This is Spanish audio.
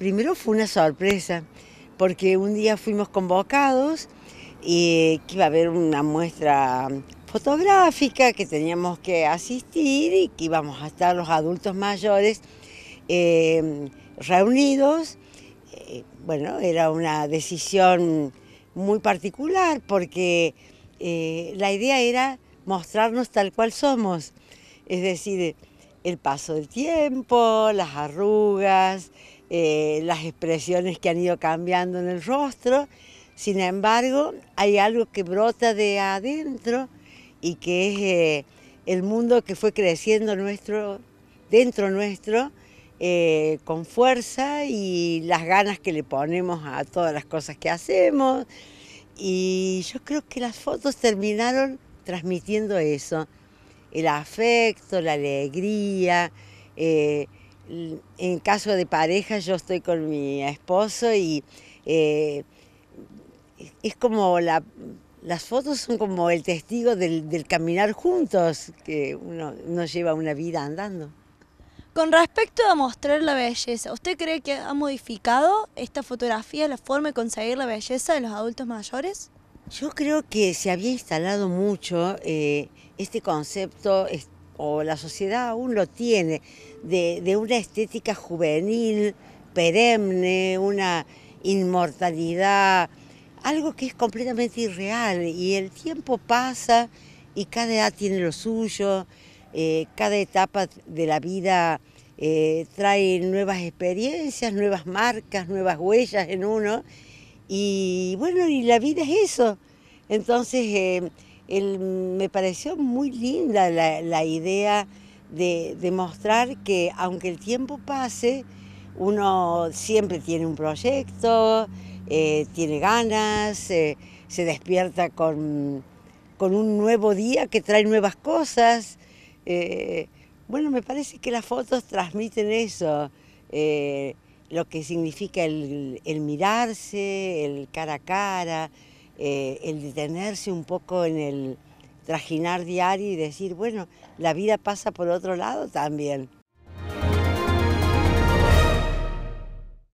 primero fue una sorpresa, porque un día fuimos convocados y que iba a haber una muestra fotográfica que teníamos que asistir y que íbamos a estar los adultos mayores em, reunidos. Eh, bueno, era una decisión muy particular porque eh, la idea era mostrarnos tal cual somos, es decir, el paso del tiempo, las arrugas, eh, las expresiones que han ido cambiando en el rostro. Sin embargo, hay algo que brota de adentro y que es eh, el mundo que fue creciendo nuestro, dentro nuestro eh, con fuerza y las ganas que le ponemos a todas las cosas que hacemos. Y yo creo que las fotos terminaron transmitiendo eso el afecto, la alegría. Eh, en caso de pareja, yo estoy con mi esposo y eh, es como las fotos son como el testigo del, caminar juntos, que uno, uno, lleva una vida andando. Con respecto a mostrar la belleza, ¿usted cree que ha modificado esta fotografía, la forma de conseguir la belleza de los adultos mayores? Yo creo que se había instalado mucho eh, este concepto, o la sociedad aún lo tiene, de, una estética juvenil, perenne, una inmortalidad, algo que es completamente irreal y el tiempo pasa y cada edad tiene lo suyo, eh, cada etapa de la vida eh, trae nuevas experiencias, nuevas marcas, nuevas huellas en uno y bueno, y la vida es eso. Entonces, eh, me pareció muy linda la, idea de, demostrar que aunque el tiempo pase, uno siempre tiene un proyecto, eh, tiene ganas, eh, se despierta con, un nuevo día que trae nuevas cosas. bueno, me parece que las fotos transmiten eso lo que significa el, mirarse, el cara a cara, eh, el detenerse un poco en el trajinar diario y decir, bueno, la vida pasa por otro lado también.